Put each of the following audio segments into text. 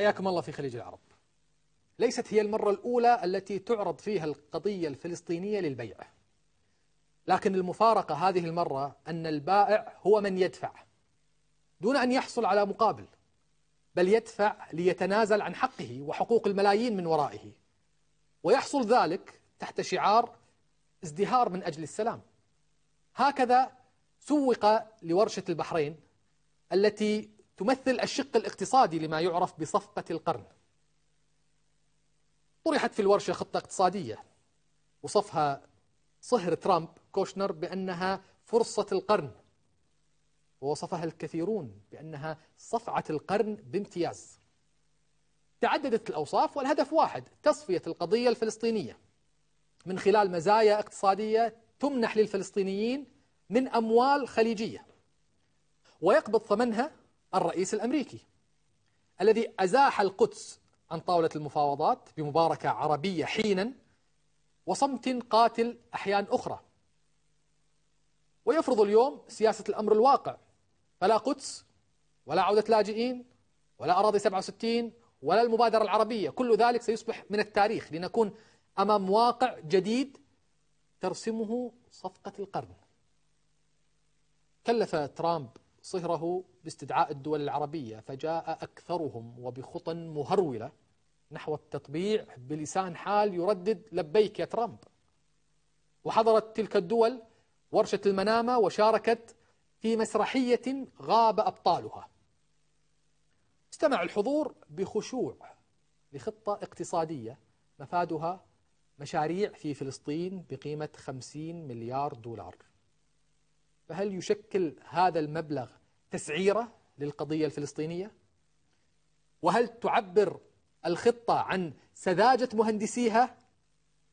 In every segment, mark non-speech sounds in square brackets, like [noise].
حياكم الله في خليج العرب ليست هي المرة الأولى التي تعرض فيها القضية الفلسطينية للبيع لكن المفارقة هذه المرة أن البائع هو من يدفع دون أن يحصل على مقابل بل يدفع ليتنازل عن حقه وحقوق الملايين من ورائه ويحصل ذلك تحت شعار ازدهار من أجل السلام هكذا سوق لورشة البحرين التي تمثل الشق الاقتصادي لما يعرف بصفقة القرن طرحت في الورشة خطة اقتصادية وصفها صهر ترامب كوشنر بأنها فرصة القرن ووصفها الكثيرون بأنها صفعة القرن بامتياز تعددت الأوصاف والهدف واحد تصفية القضية الفلسطينية من خلال مزايا اقتصادية تمنح للفلسطينيين من أموال خليجية ويقبض ثمنها الرئيس الأمريكي الذي أزاح القدس عن طاولة المفاوضات بمباركة عربية حينا وصمت قاتل أحيان أخرى ويفرض اليوم سياسة الأمر الواقع فلا قدس ولا عودة لاجئين ولا أراضي 67 ولا المبادرة العربية كل ذلك سيصبح من التاريخ لنكون أمام واقع جديد ترسمه صفقة القرن كلف ترامب صهره باستدعاء الدول العربية فجاء أكثرهم وبخطى مهرولة نحو التطبيع بلسان حال يردد لبيك يا ترامب وحضرت تلك الدول ورشة المنامة وشاركت في مسرحية غاب أبطالها استمع الحضور بخشوع لخطة اقتصادية مفادها مشاريع في فلسطين بقيمة 50 مليار دولار فهل يشكل هذا المبلغ تسعيرة للقضية الفلسطينية؟ وهل تعبر الخطة عن سذاجة مهندسيها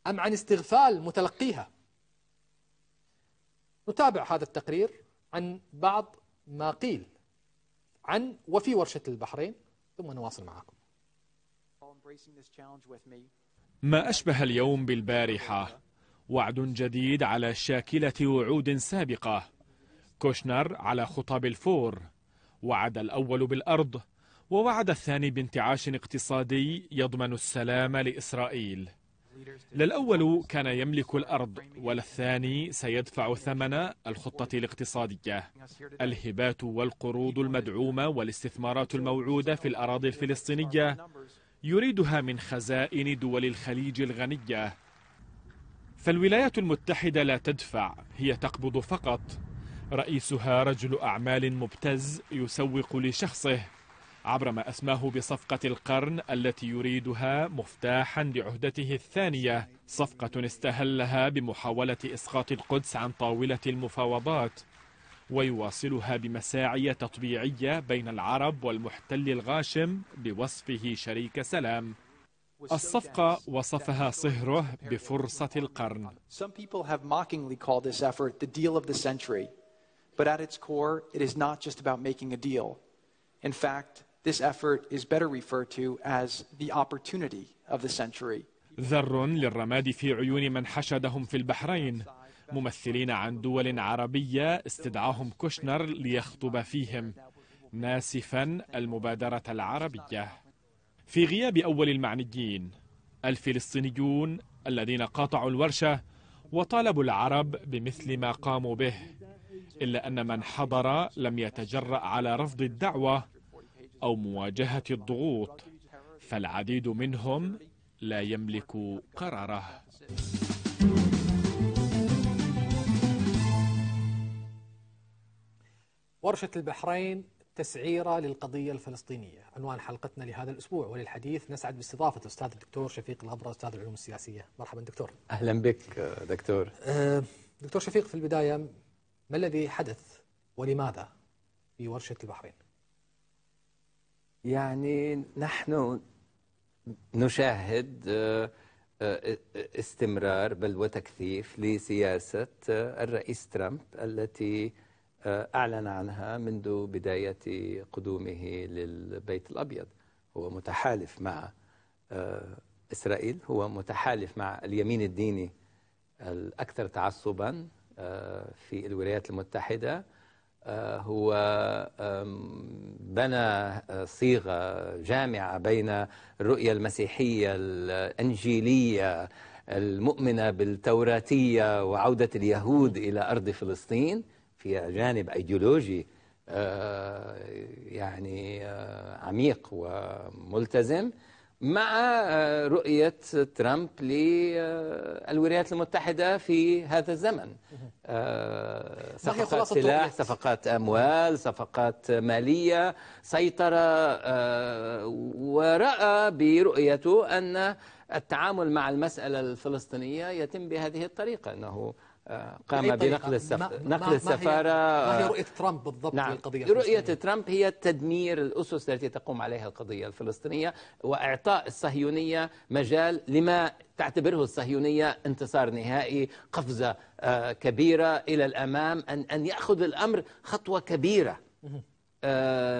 أم عن استغفال متلقيها؟ نتابع هذا التقرير عن بعض ما قيل عن وفي ورشة البحرين ثم نواصل معكم ما أشبه اليوم بالبارحة وعد جديد على شاكلة وعود سابقة كوشنر على خطى بالفور وعد الأول بالأرض ووعد الثاني بانتعاش اقتصادي يضمن السلام لإسرائيل للأول كان يملك الأرض وللثاني سيدفع ثمن الخطة الاقتصادية الهبات والقروض المدعومة والاستثمارات الموعودة في الأراضي الفلسطينية يريدها من خزائن دول الخليج الغنية فالولايات المتحدة لا تدفع هي تقبض فقط رئيسها رجل أعمال مبتز يسوق لشخصه عبر ما أسماه بصفقة القرن التي يريدها مفتاحا لعهدته الثانية صفقة استهلها بمحاولة إسقاط القدس عن طاولة المفاوضات ويواصلها بمساعي تطبيعية بين العرب والمحتل الغاشم بوصفه شريك سلام الصفقة وصفها صهره بفرصة القرن But at its core, it is not just about making a deal. In fact, this effort is better referred to as the opportunity of the century. ذر للرماد في عيون من حشدهم في البحرين ممثلين عن دول عربية استدعاهم كوشنر ليخطب فيهم ناسفا المبادرة العربية في غياب أول المعنيين الفلسطينيون الذين قاطعوا الورشة وطالبوا العرب بمثل ما قاموا به إلا أن من حضر لم يتجرأ على رفض الدعوة أو مواجهة الضغوط فالعديد منهم لا يملك قراره ورشة البحرين تسعيرة للقضية الفلسطينية عنوان حلقتنا لهذا الأسبوع وللحديث نسعد باستضافة الأستاذ الدكتور شفيق الغبرة أستاذ العلوم السياسية مرحبا دكتور أهلا بك دكتور أه، دكتور شفيق في البداية ما الذي حدث ولماذا في ورشة البحرين؟ يعني نحن نشاهد آه، آه، استمرار بل وتكثيف لسياسة آه، الرئيس ترامب التي أعلن عنها منذ بداية قدومه للبيت الأبيض هو متحالف مع إسرائيل هو متحالف مع اليمين الديني الأكثر تعصبا آه، في الولايات المتحدة آه، هو بنى آه، صيغة جامعة بين الرؤية المسيحية الأنجيلية المؤمنة بالتوراتية وعودة اليهود إلى أرض فلسطين فيها جانب أيديولوجي يعني عميق وملتزم مع رؤية ترامب للولايات آه، المتحدة في هذا الزمن آه، صفقات سلاح صفقات أموال صفقات مالية سيطرة آه، ورأى برؤيته أن التعامل مع المسألة الفلسطينية يتم بهذه الطريقة أنه آه، قام بنقل السفارة نقل السفاره ما هي, ما آه، هي رؤيه ترامب بالضبط نعم للقضيه رؤيه ترامب هي تدمير الاسس التي تقوم عليها القضيه الفلسطينيه واعطاء الصهيونيه مجال لما تعتبره الصهيونيه انتصار نهائي قفزه آه، كبيره الى الامام ان ان ياخذ الامر خطوه كبيره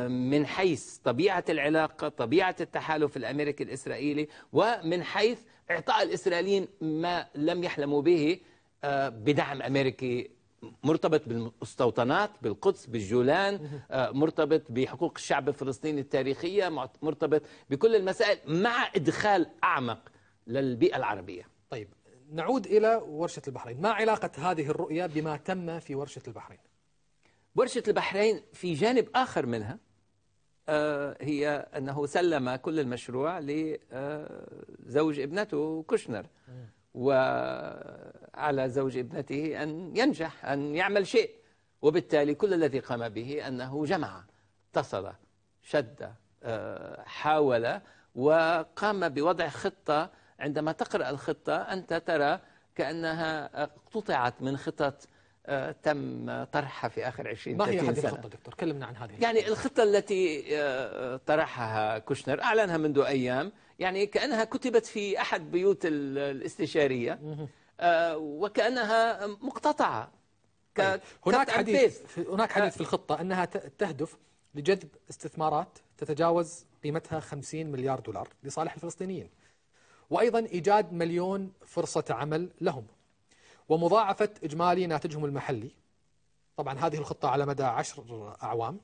من حيث طبيعه العلاقه طبيعه التحالف الامريكي الاسرائيلي ومن حيث اعطاء الاسرائيليين ما لم يحلموا به آه، بدعم امريكي مرتبط بالمستوطنات بالقدس بالجولان آه، مرتبط بحقوق الشعب الفلسطيني التاريخيه مرتبط بكل المسائل مع ادخال اعمق للبيئه العربيه طيب نعود الى ورشه البحرين ما علاقه هذه الرؤيه بما تم في ورشه البحرين ورشه البحرين في جانب اخر منها آه، هي انه سلم كل المشروع لزوج ابنته كوشنر وعلى زوج ابنته أن ينجح أن يعمل شيء وبالتالي كل الذي قام به أنه جمع اتصل شد آه، حاول وقام بوضع خطة عندما تقرأ الخطة أنت ترى كأنها اقتطعت آه، من خطط آه، تم طرحها في آخر 20 ما هي هذه الخطة دكتور؟ كلمنا عن هذه يعني الخطة التي طرحها كوشنر أعلنها منذ أيام يعني كأنها كتبت في أحد بيوت الاستشارية آه، وكأنها مقتطعة طيب. هناك حديث هناك آه. حديث في الخطة أنها تهدف لجذب استثمارات تتجاوز قيمتها 50 مليار دولار لصالح الفلسطينيين وأيضا إيجاد مليون فرصة عمل لهم ومضاعفة إجمالي ناتجهم المحلي طبعا هذه الخطة على مدى عشر أعوام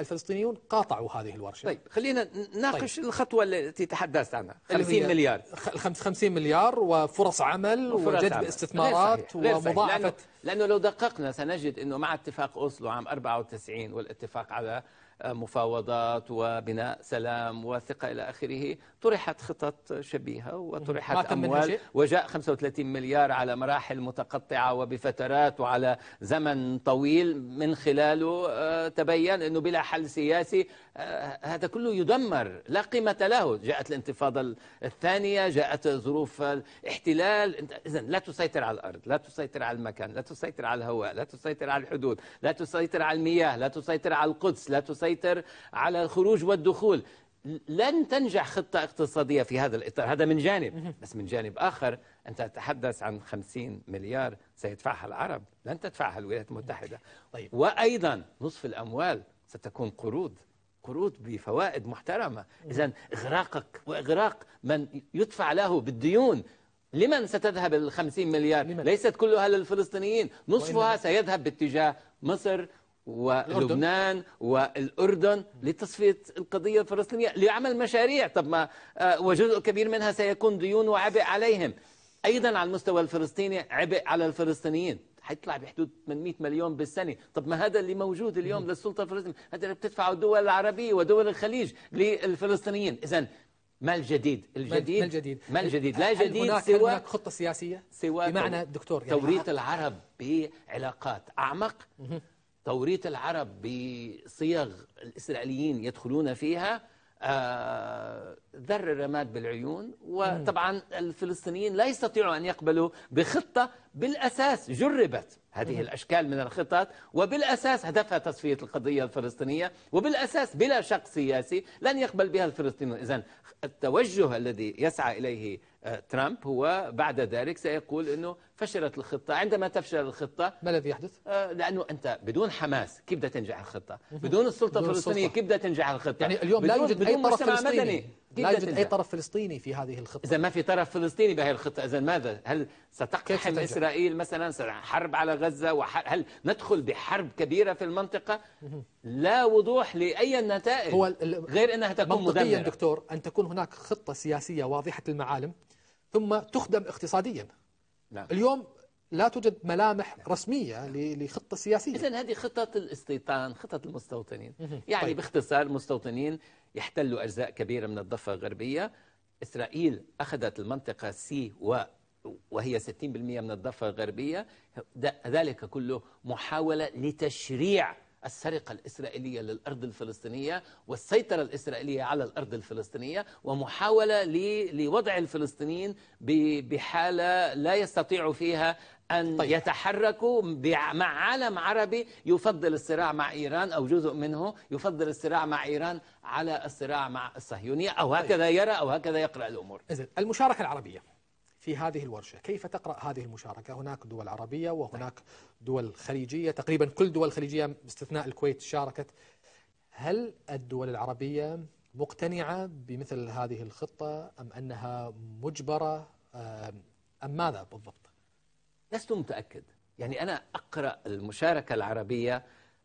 الفلسطينيون قاطعوا هذه الورشه طيب خلينا نناقش طيب. الخطوه التي تحدثت عنها 50 مليار 50 مليار وفرص عمل وفرص وجذب عمل. استثمارات ومضاعفه لأنه, لانه لو دققنا سنجد انه مع اتفاق اوسلو عام 94 والاتفاق على مفاوضات وبناء سلام وثقة إلى آخره طرحت خطط شبيهة وطرحت أموال وجاء 35 مليار على مراحل متقطعة وبفترات وعلى زمن طويل من خلاله آه، تبين أنه بلا حل سياسي آه، هذا كله يدمر لا قيمة له جاءت الانتفاضة الثانية جاءت ظروف الاحتلال إذا لا تسيطر على الأرض لا تسيطر على المكان لا تسيطر على الهواء لا تسيطر على الحدود لا تسيطر على المياه لا تسيطر على القدس لا تسيطر على الخروج والدخول لن تنجح خطة اقتصادية في هذا الإطار هذا من جانب بس من جانب آخر أنت تتحدث عن 50 مليار سيدفعها العرب لن تدفعها الولايات المتحدة طيب. وأيضا نصف الأموال ستكون قروض قروض بفوائد محترمة إذا إغراقك وإغراق من يدفع له بالديون لمن ستذهب الخمسين مليار لمن؟ ليست كلها للفلسطينيين نصفها سيذهب باتجاه مصر ولبنان والأردن لتصفية القضية الفلسطينية ليعمل مشاريع طب ما آه، وجزء كبير منها سيكون ديون وعبء عليهم أيضا على المستوى الفلسطيني عبء على الفلسطينيين حيطلع بحدود 800 مليون بالسنة طب ما هذا اللي موجود اليوم للسلطة الفلسطينية هذا اللي بتدفعه الدول العربية ودول الخليج للفلسطينيين إذا ما الجديد الجديد ما الجديد ما الجديد لا جديد هناك سوى هناك خطة سياسية سوى بمعنى دكتور يعني توريط العرب بعلاقات أعمق توريط العرب بصيغ الإسرائيليين يدخلون فيها آه، ذر الرماد بالعيون وطبعا الفلسطينيين لا يستطيعوا أن يقبلوا بخطة بالأساس جربت هذه الأشكال من الخطط وبالأساس هدفها تصفية القضية الفلسطينية وبالأساس بلا شق سياسي لن يقبل بها الفلسطينيون إذا التوجه الذي يسعى إليه آه، ترامب هو بعد ذلك سيقول أنه فشلت الخطة عندما تفشل الخطة ما الذي يحدث؟ آه، لأنه أنت بدون حماس كيف بدها تنجح الخطة؟ بدون السلطة الفلسطينية كيف بدها تنجح الخطة؟ يعني اليوم لا يوجد أي طرف فلسطيني مدني لا يوجد أي طرف فلسطيني في هذه الخطة إذا ما في طرف فلسطيني بهذه الخطة إذا ماذا هل ستقتحم إسرائيل مثلا حرب على غزة وحرب هل ندخل بحرب كبيرة في المنطقة لا وضوح لأي نتائج هو غير أنها تكون منطقيا مدمرة. دكتور أن تكون هناك خطة سياسية واضحة المعالم ثم تخدم اقتصاديا نعم. اليوم لا توجد ملامح رسمية لخطة سياسية إذا هذه خطة الاستيطان خطة المستوطنين يعني طيب. باختصار المستوطنين يحتلوا أجزاء كبيرة من الضفة الغربية إسرائيل أخذت المنطقة سي و وهي 60% من الضفة الغربية ذلك كله محاولة لتشريع السرقة الإسرائيلية للأرض الفلسطينية والسيطرة الإسرائيلية على الأرض الفلسطينية ومحاولة لوضع الفلسطينيين بحالة لا يستطيعوا فيها أن طيب. يتحركوا مع عالم عربي يفضل الصراع مع إيران أو جزء منه يفضل الصراع مع إيران على الصراع مع الصهيونية أو طيب. هكذا طيب. يرى أو هكذا يقرأ الأمور إذن المشاركة العربية في هذه الورشة كيف تقرأ هذه المشاركة هناك دول عربية وهناك دول خليجية تقريبا كل دول خليجية باستثناء الكويت شاركت هل الدول العربية مقتنعة بمثل هذه الخطة أم أنها مجبرة أم ماذا بالضبط؟ لست متأكد يعني أنا أقرأ المشاركة العربية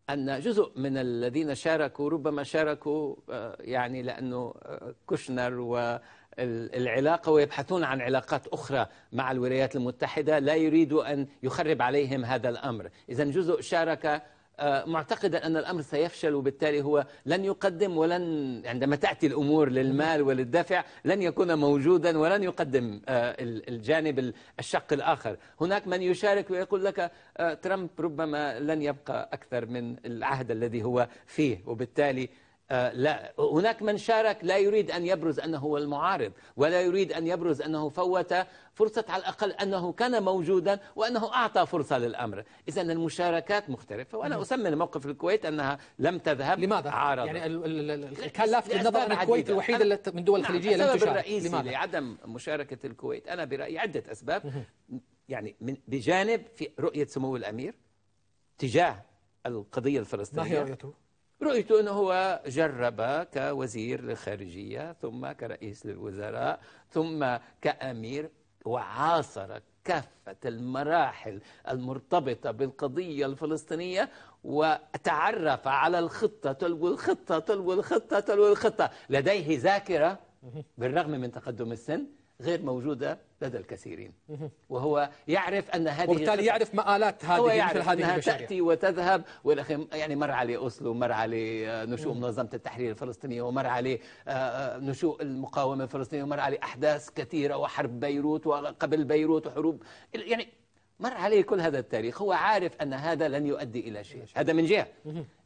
أن جزء من الذين شاركوا ربما شاركوا آه، يعني لأنه آه، كوشنر والعلاقة ويبحثون عن علاقات أخرى مع الولايات المتحدة لا يريد أن يخرب عليهم هذا الأمر إذا جزء شارك آه، معتقدا أن الأمر سيفشل وبالتالي هو لن يقدم ولن عندما تأتي الأمور للمال وللدفع لن يكون موجودا ولن يقدم آه، الجانب الشق الآخر هناك من يشارك ويقول لك آه، ترامب ربما لن يبقى أكثر من العهد الذي هو فيه وبالتالي آه، لا هناك من شارك لا يريد أن يبرز أنه هو المعارض ولا يريد أن يبرز أنه فوت فرصة على الأقل أنه كان موجودا وأنه أعطى فرصة للأمر إذا المشاركات مختلفة وأنا أسمي موقف الكويت أنها لم تذهب لماذا؟ عارضة يعني كان لافت النظر أن الكويت الوحيدة التي من دول الخليجية لم تشارك الرئيسي لماذا؟ لعدم مشاركة الكويت أنا برأيي عدة أسباب يعني من بجانب في رؤية سمو الأمير تجاه القضية الفلسطينية ما هي رؤيته؟ رؤيت أنه هو جرب كوزير للخارجية ثم كرئيس للوزراء ثم كأمير وعاصر كافة المراحل المرتبطة بالقضية الفلسطينية وتعرف على الخطة تلو الخطة تلو الخطة تلو الخطة لديه ذاكرة بالرغم من تقدم السن غير موجودة لدى الكثيرين وهو يعرف أن هذه وبالتالي يعرف مآلات هذه هو يعرف مثل هذه أنها البشرية. تأتي وتذهب يعني مر عليه أوسلو مر عليه آه، نشوء منظمة التحرير الفلسطينية ومر عليه آه، آه، نشوء المقاومة الفلسطينية ومر عليه أحداث كثيرة وحرب بيروت وقبل بيروت وحروب يعني مر عليه كل هذا التاريخ هو عارف أن هذا لن يؤدي إلى شيء هذا من جهة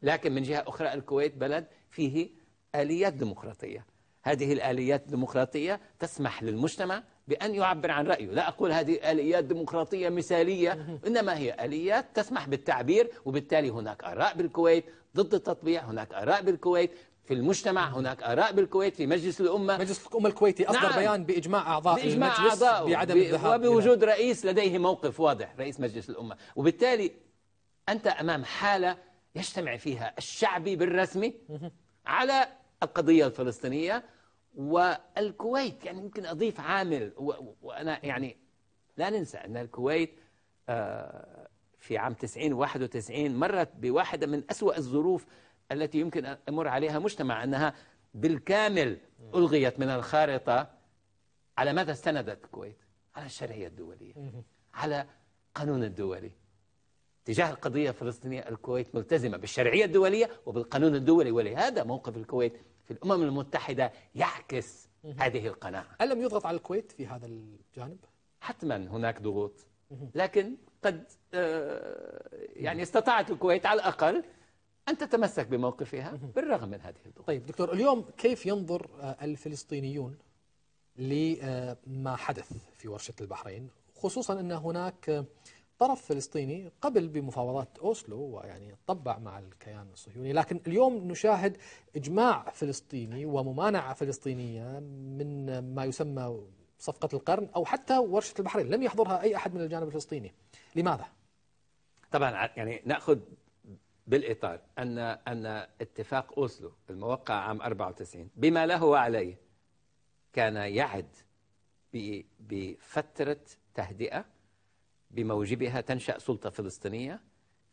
لكن من جهة أخرى الكويت بلد فيه آليات ديمقراطية هذه الآليات الديمقراطية تسمح للمجتمع بأن يعبر عن رأيه لا أقول هذه آليات ديمقراطية مثالية [laughs] إنما هي آليات تسمح بالتعبير وبالتالي هناك آراء بالكويت ضد التطبيع هناك آراء بالكويت في المجتمع هناك آراء بالكويت في مجلس الأمة مجلس الأمة الكويتي أصدر نعم بيان بإجماع أعضاء بإجماع المجلس أعضاء بعدم الذهاب وبوجود رئيس لديه موقف واضح رئيس مجلس الأمة وبالتالي أنت أمام حالة يجتمع فيها الشعبي بالرسمي على القضية الفلسطينية والكويت يعني ممكن أضيف عامل وأنا يعني لا ننسى أن الكويت آه، في عام 90 91 مرت بواحدة من أسوأ الظروف التي يمكن أن أمر عليها مجتمع أنها بالكامل ألغيت من الخارطة على ماذا استندت الكويت على الشرعية الدولية على قانون الدولي تجاه القضية الفلسطينية الكويت ملتزمة بالشرعية الدولية وبالقانون الدولي ولهذا موقف الكويت في الأمم المتحدة يعكس هذه القناعة ألم يضغط على الكويت في هذا الجانب؟ حتما هناك ضغوط لكن قد آه، يعني استطاعت الكويت على الأقل أن تتمسك بموقفها بالرغم من هذه الضغوط طيب دكتور اليوم كيف ينظر آه، الفلسطينيون لما آه، حدث في ورشة البحرين خصوصا أن هناك طرف فلسطيني قبل بمفاوضات أوسلو ويعني طبع مع الكيان الصهيوني لكن اليوم نشاهد إجماع فلسطيني وممانعة فلسطينية من ما يسمى صفقة القرن أو حتى ورشة البحرين لم يحضرها أي أحد من الجانب الفلسطيني لماذا؟ طبعا يعني نأخذ بالإطار أن أن اتفاق أوسلو الموقع عام 94 بما له وعليه كان يعد بفترة تهدئة بموجبها تنشأ سلطة فلسطينية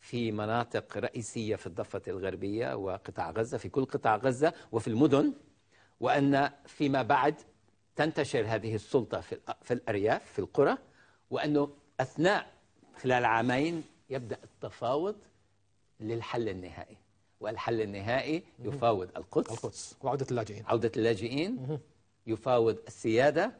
في مناطق رئيسية في الضفة الغربية وقطاع غزة في كل قطاع غزة وفي المدن وأن فيما بعد تنتشر هذه السلطة في الأرياف في القرى وأنه أثناء خلال عامين يبدأ التفاوض للحل النهائي والحل النهائي يفاوض القدس القدس وعودة اللاجئين عودة اللاجئين يفاوض السيادة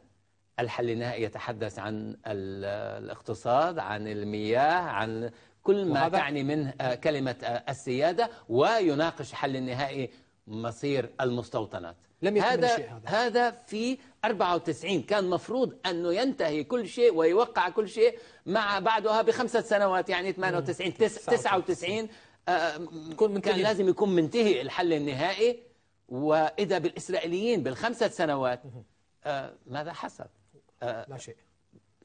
الحل النهائي يتحدث عن الاقتصاد عن المياه عن كل ما تعني منه آه، كلمة آه، السيادة ويناقش حل النهائي مصير المستوطنات لم يكن هذا, شيء هذا هذا في 94 كان مفروض أنه ينتهي كل شيء ويوقع كل شيء مع بعدها بخمسة سنوات يعني 98 99 آه، كان منتهي. لازم يكون منتهي الحل النهائي وإذا بالإسرائيليين بالخمسة سنوات ماذا حصل؟ لا شيء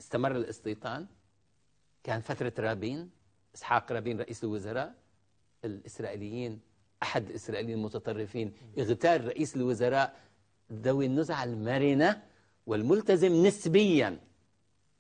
استمر الاستيطان كان فترة رابين إسحاق رابين رئيس الوزراء الإسرائيليين أحد الإسرائيليين المتطرفين اغتال رئيس الوزراء ذوي النزعة المرنة والملتزم نسبيا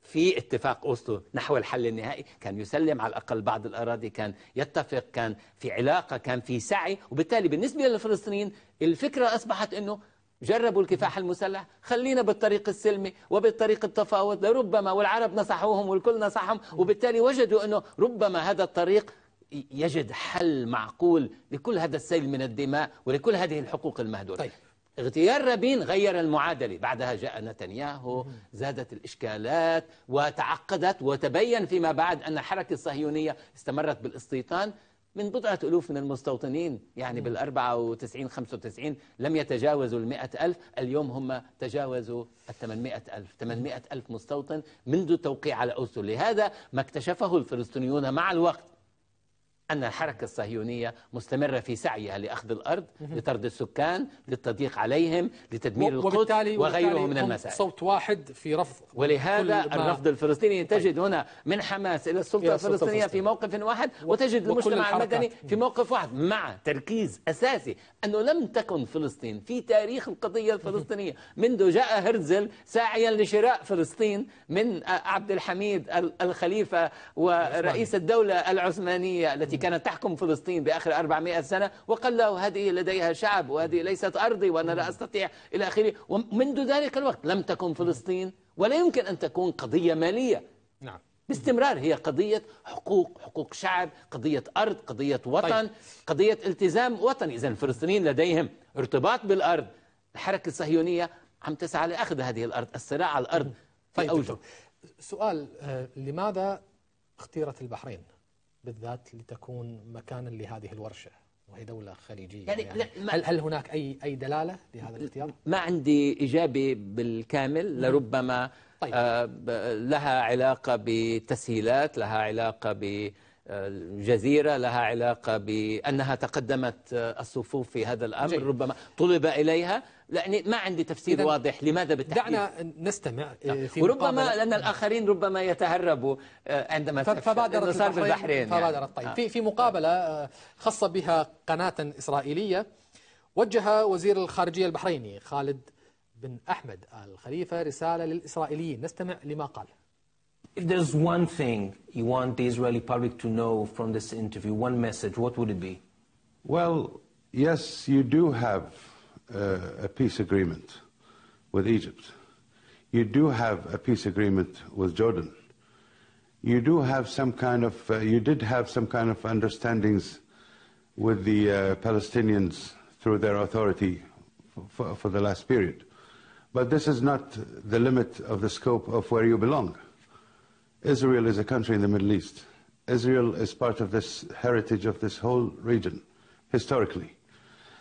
في اتفاق أوسلو نحو الحل النهائي كان يسلم على الأقل بعض الأراضي كان يتفق كان في علاقة كان في سعي وبالتالي بالنسبة للفلسطينيين الفكرة أصبحت أنه جربوا الكفاح المسلح خلينا بالطريق السلمي وبالطريق التفاوض لربما والعرب نصحوهم والكل نصحهم وبالتالي وجدوا أنه ربما هذا الطريق يجد حل معقول لكل هذا السيل من الدماء ولكل هذه الحقوق المهدورة طيب. اغتيال رابين غير المعادلة بعدها جاء نتنياهو زادت الإشكالات وتعقدت وتبين فيما بعد أن الحركة الصهيونية استمرت بالاستيطان من بضعة ألوف من المستوطنين يعني نعم. بالأربعة وتسعين خمسة وتسعين لم يتجاوزوا المئة ألف اليوم هم تجاوزوا الثمانمائة ألف ثمانمائة ألف مستوطن منذ توقيع على أوسلو لهذا ما اكتشفه الفلسطينيون مع الوقت أن الحركة الصهيونية مستمرة في سعيها لأخذ الأرض لطرد السكان للتضييق عليهم لتدمير القدس وغيره من المسائل صوت واحد في رفض ولهذا الرفض الفلسطيني طيب. تجد هنا من حماس إلى السلطة الفلسطينية في موقف واحد وتجد المجتمع المدني في موقف واحد مع تركيز أساسي أنه لم تكن فلسطين في تاريخ القضية الفلسطينية منذ جاء هرزل ساعيا لشراء فلسطين من عبد الحميد الخليفة ورئيس الدولة العثمانية التي التي كانت تحكم فلسطين بآخر 400 سنة وقال له هذه لديها شعب وهذه ليست أرضي وأنا لا أستطيع إلى آخره ومنذ ذلك الوقت لم تكن فلسطين ولا يمكن أن تكون قضية مالية نعم باستمرار هي قضية حقوق حقوق شعب قضية أرض قضية وطن طيب. قضية التزام وطني إذا الفلسطينيين لديهم ارتباط بالأرض الحركة الصهيونية عم تسعى لأخذ هذه الأرض الصراع على الأرض في طيب أوجه سؤال آه، لماذا اختيرت البحرين بالذات لتكون مكانا لهذه الورشة وهي دولة خليجية يعني, يعني هل هل هناك أي أي دلالة لهذا الاختيار؟ ما عندي إجابة بالكامل لربما طيب. آه لها علاقة بتسهيلات لها علاقة ب جزيرة لها علاقة بأنها تقدمت الصفوف في هذا الأمر جيد. ربما طلب إليها لأني ما عندي تفسير واضح لماذا بالتحديد دعنا نستمع آه، في نعم. وربما لأن نعم. الآخرين ربما يتهربوا آه، عندما فبادرت صار البحرين يعني. فبادرت يعني. طيب في في مقابلة خاصة بها قناة إسرائيلية وجه وزير الخارجية البحريني خالد بن أحمد الخليفة رسالة للإسرائيليين نستمع لما قال If there's one thing you want the Israeli public to know from this interview, one message, what would it be? Well, yes, you do have uh, a peace agreement with Egypt. You do have a peace agreement with Jordan. You do have some kind of, uh, you did have some kind of understandings with the uh, Palestinians through their authority for, for the last period. But this is not the limit of the scope of where you belong. Israel is a country in the Middle East. Israel is part of this heritage of this whole region, historically.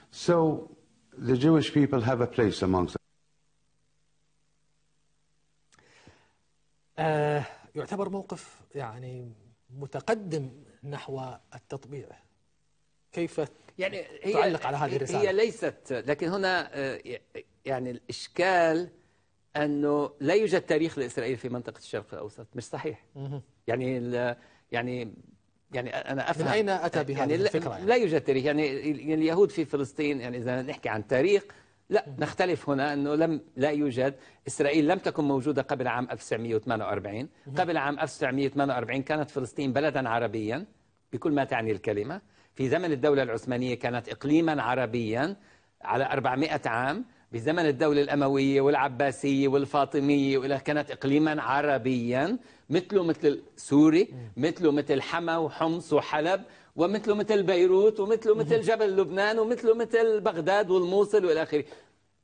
So the Jewish people have a place amongst them. يعتبر موقف يعني متقدم نحو التطبيع كيف يعني هي تعلق على هذه الرسالة هي ليست لكن هنا يعني الإشكال أنه لا يوجد تاريخ لإسرائيل في منطقة الشرق الأوسط مش صحيح يعني يعني يعني أنا أفهم من أين أتى يعني بهذه يعني الفكرة يعني؟ لا يوجد تاريخ يعني, يعني اليهود في فلسطين يعني إذا نحكي عن تاريخ لا نختلف هنا أنه لم لا يوجد إسرائيل لم تكن موجودة قبل عام 1948 قبل عام 1948 كانت فلسطين بلدا عربيا بكل ما تعني الكلمة في زمن الدولة العثمانية كانت إقليما عربيا على 400 عام بزمن الدولة الأموية والعباسية والفاطمية وإلى كانت إقليما عربيا مثله مثل سوري مثله مثل حما وحمص وحلب ومثله مثل بيروت ومثله مثل جبل لبنان ومثله مثل بغداد والموصل والى اخره.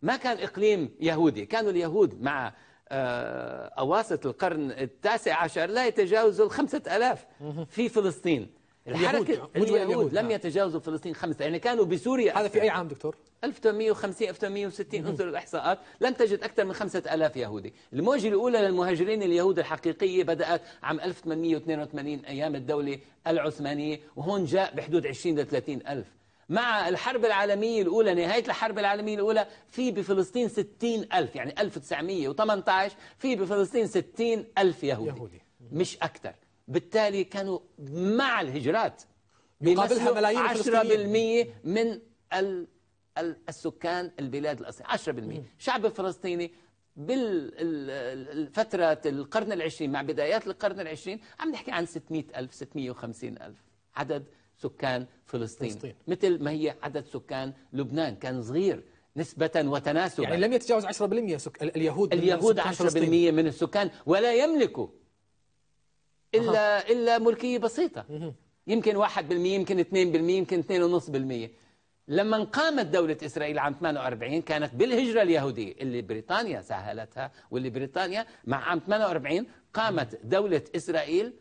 ما كان اقليم يهودي، كانوا اليهود مع آه، اواسط القرن التاسع عشر لا يتجاوزوا الخمسة ألاف في فلسطين الحركة اليهود, اليهود لم يتجاوزوا فلسطين خمسة يعني كانوا بسوريا هذا في أي عام دكتور؟ 1850 1860 انظر الإحصاءات لم تجد أكثر من 5000 يهودي الموجة الأولى للمهاجرين اليهود الحقيقية بدأت عام 1882 أيام الدولة العثمانية وهون جاء بحدود 20 ل 30 ألف مع الحرب العالمية الأولى نهاية الحرب العالمية الأولى في بفلسطين 60 ألف يعني 1918 في بفلسطين 60 ألف يهودي, يهودي. مش أكثر بالتالي كانوا مع الهجرات يقابلها ملايين 10% من السكان البلاد الأصلية 10% شعب الفلسطيني بالفترة القرن العشرين مع بدايات القرن العشرين عم نحكي عن 600 ألف 650 ألف عدد سكان فلسطين, فلسطين. مثل ما هي عدد سكان لبنان كان صغير نسبة وتناسبا يعني لم يتجاوز 10% سك... اليهود اليهود 10% من السكان ولا يملكوا إلا, أه. إلا ملكية بسيطة يمكن 1% يمكن 2% يمكن 2.5% لما قامت دولة إسرائيل عام 48 كانت بالهجرة اليهودية اللي بريطانيا سهلتها واللي بريطانيا مع عام 48 قامت دولة إسرائيل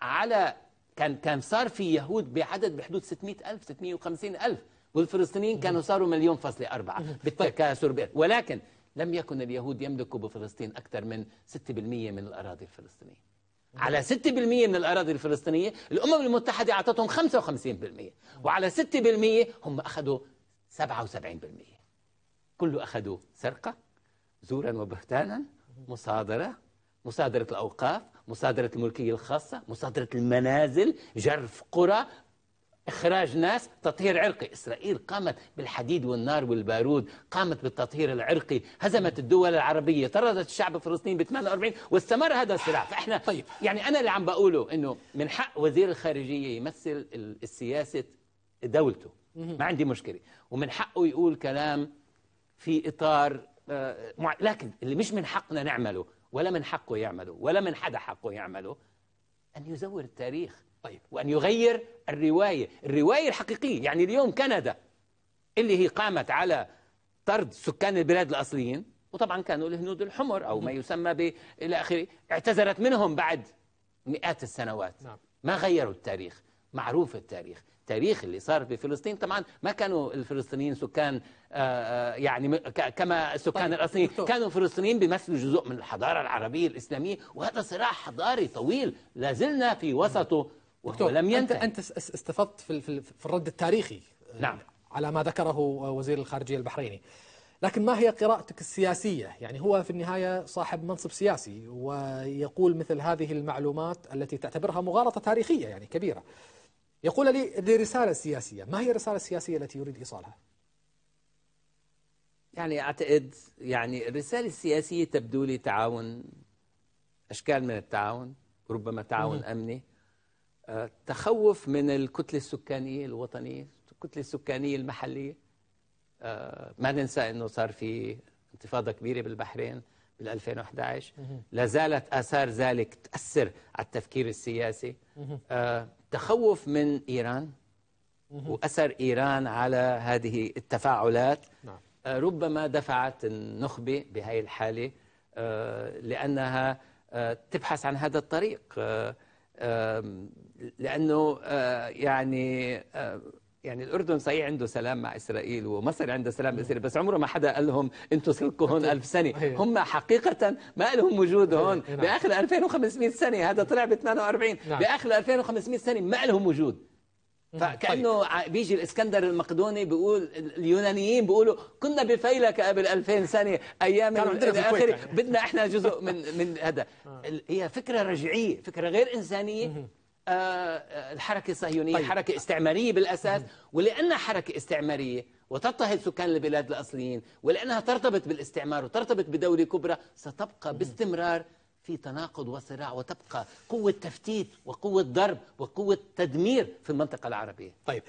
على كان كان صار في يهود بعدد بحدود 600 ألف 650 ألف والفلسطينيين كانوا صاروا مليون فاصلة أربعة بالتكاثر طيب. ولكن لم يكن اليهود يملكوا بفلسطين أكثر من 6% من الأراضي الفلسطينية على 6% من الأراضي الفلسطينية الأمم المتحدة أعطتهم 55% وعلى 6% هم أخذوا 77% كله أخذوا سرقة زورا وبهتانا مصادرة مصادرة الأوقاف مصادرة الملكية الخاصة مصادرة المنازل جرف قرى إخراج ناس تطهير عرقي إسرائيل قامت بالحديد والنار والبارود قامت بالتطهير العرقي هزمت الدول العربية طردت الشعب الفلسطيني ب 48 واستمر هذا الصراع فإحنا طيب. يعني أنا اللي عم بقوله أنه من حق وزير الخارجية يمثل السياسة دولته ما عندي مشكلة ومن حقه يقول كلام في إطار آه، لكن اللي مش من حقنا نعمله ولا من حقه يعمله ولا من حدا حقه يعمله أن يزور التاريخ طيب وأن يغير الرواية الرواية الحقيقية يعني اليوم كندا اللي هي قامت على طرد سكان البلاد الأصليين وطبعا كانوا الهنود الحمر أو ما يسمى ب إلى آخره اعتذرت منهم بعد مئات السنوات نعم. ما غيروا التاريخ معروف التاريخ التاريخ اللي صار في فلسطين طبعا ما كانوا الفلسطينيين سكان آه، آه، يعني كما السكان طيب. الاصليين كانوا الفلسطينيين بيمثلوا جزء من الحضاره العربيه الاسلاميه وهذا صراع حضاري طويل لازلنا في وسطه وهو لم ينتهي أنت, أنت استفدت في, في الرد التاريخي آه، نعم على ما ذكره آه، وزير الخارجية البحريني لكن ما هي قراءتك السياسية يعني هو في النهاية صاحب منصب سياسي ويقول مثل هذه المعلومات التي تعتبرها مغالطة تاريخية يعني كبيرة يقول لي ذي رسالة سياسية ما هي الرسالة السياسية التي يريد إيصالها يعني أعتقد يعني الرسالة السياسية تبدو لي تعاون أشكال من التعاون ربما تعاون أمني تخوف من الكتلة السكانية الوطنية الكتلة السكانية المحلية آه، ما ننسى أنه صار في انتفاضة كبيرة بالبحرين بال 2011 لا زالت آثار ذلك تأثر على التفكير السياسي آه، تخوف من إيران وأثر إيران على هذه التفاعلات نعم. آه، ربما دفعت النخبة بهذه الحالة لأنها تبحث عن هذا الطريق لانه آه، يعني آه، يعني الاردن صحيح عنده سلام مع اسرائيل ومصر عنده سلام اسرائيل بس عمره ما حدا قال لهم انتم سلكوا هون 1000 سنه هم حقيقه ما لهم وجود هون نعم. باخر 2500 سنه هذا طلع ب 48 نعم. باخر 2500 سنه ما لهم وجود طيب. فكانه طيب. بيجي الاسكندر المقدوني بيقول اليونانيين بيقولوا كنا بفيلك قبل 2000 سنه ايام الاخر يعني. بدنا احنا جزء [laughs] من من هذا آه. هي فكره رجعيه فكره غير انسانيه آه،, آه الحركه الصهيونيه طيب. حركه استعماريه بالاساس ولانها حركه استعماريه وتضطهد سكان البلاد الاصليين ولانها ترتبط بالاستعمار وترتبط بدوله كبرى ستبقى باستمرار في تناقض وصراع وتبقى قوة تفتيت وقوة ضرب وقوة تدمير في المنطقة العربية طيب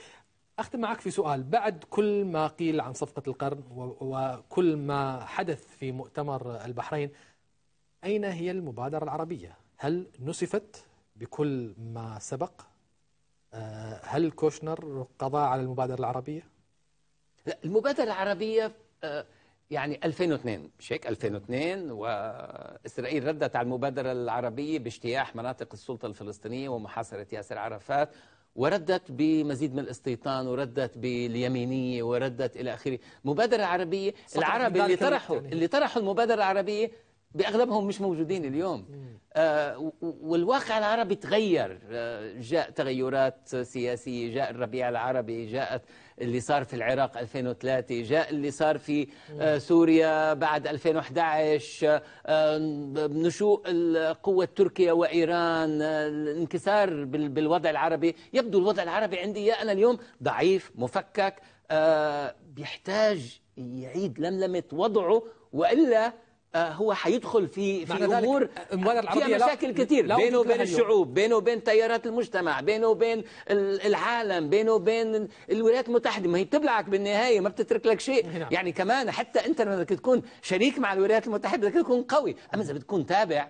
أختم معك في سؤال بعد كل ما قيل عن صفقة القرن وكل ما حدث في مؤتمر البحرين أين هي المبادرة العربية؟ هل نسفت بكل ما سبق؟ آه، هل كوشنر قضى على المبادرة العربية؟ لا المبادرة العربية آه، يعني 2002 مش هيك 2002 واسرائيل ردت على المبادره العربيه باجتياح مناطق السلطه الفلسطينيه ومحاصره ياسر عرفات وردت بمزيد من الاستيطان وردت باليمينيه وردت الى اخره مبادره عربيه العرب اللي طرحوا اللي طرحوا المبادره العربيه باغلبهم مش موجودين اليوم آه والواقع العربي تغير آه جاء تغيرات سياسيه جاء الربيع العربي جاءت اللي صار في العراق 2003 جاء اللي صار في آه سوريا بعد 2011 آه، نشوء القوه التركيه وايران آه، الانكسار بالوضع العربي يبدو الوضع العربي عندي يا انا اليوم ضعيف مفكك آه، بيحتاج يعيد لملمه وضعه والا آه، هو حيدخل في في امور آه، آه، فيها مشاكل كثير بينه وبين الشعوب بينه وبين تيارات المجتمع بينه وبين العالم بينه وبين الولايات المتحده ما هي بتبلعك بالنهايه ما بتترك لك شيء نعم. يعني كمان حتى انت لما بدك تكون شريك مع الولايات المتحده بدك تكون قوي اما اذا بتكون تابع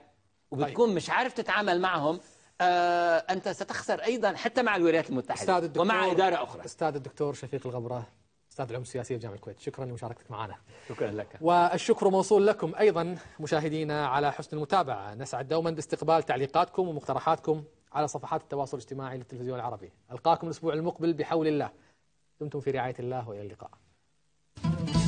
وبتكون طيب. مش عارف تتعامل معهم آه انت ستخسر ايضا حتى مع الولايات المتحده ومع اداره اخرى استاذ الدكتور شفيق الغبره استاذ العلوم السياسيه بجامعه الكويت شكرا لمشاركتك معنا شكرا لك والشكر موصول لكم ايضا مشاهدينا على حسن المتابعه نسعد دوما باستقبال تعليقاتكم ومقترحاتكم على صفحات التواصل الاجتماعي للتلفزيون العربي ألقاكم الأسبوع المقبل بحول الله دمتم في رعاية الله وإلى اللقاء